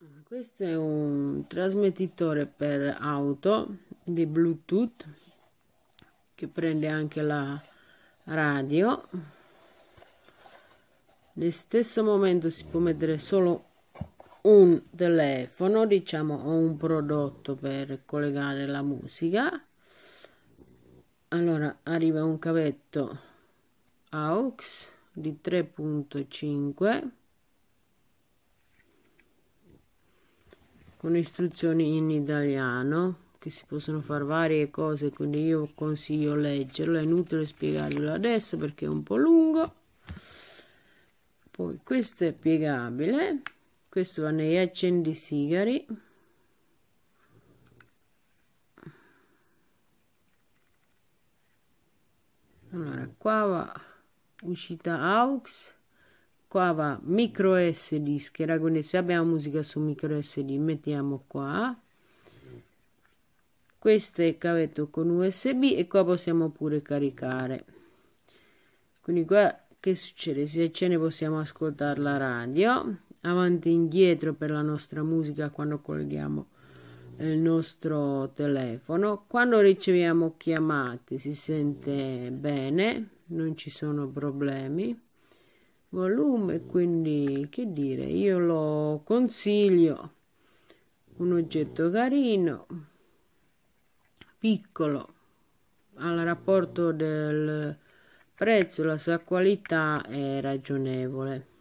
Ah, questo è un trasmettitore per auto di Bluetooth che prende anche la radio. Nel stesso momento si può mettere solo un telefono, diciamo, o un prodotto per collegare la musica. Allora arriva un cavetto AUX di 3.5 con istruzioni in italiano che si possono fare varie cose quindi io consiglio leggerlo è inutile spiegarlo adesso perché è un po' lungo poi questo è piegabile questo va negli accendi sigari allora qua va uscita aux qua va micro sd schiera connessa abbiamo musica su micro sd mettiamo qua questo è il cavetto con usb e qua possiamo pure caricare quindi qua che succede se ce ne possiamo ascoltare la radio avanti e indietro per la nostra musica quando colleghiamo eh, il nostro telefono quando riceviamo chiamate si sente bene non ci sono problemi volume quindi che dire io lo consiglio un oggetto carino piccolo al rapporto del prezzo la sua qualità è ragionevole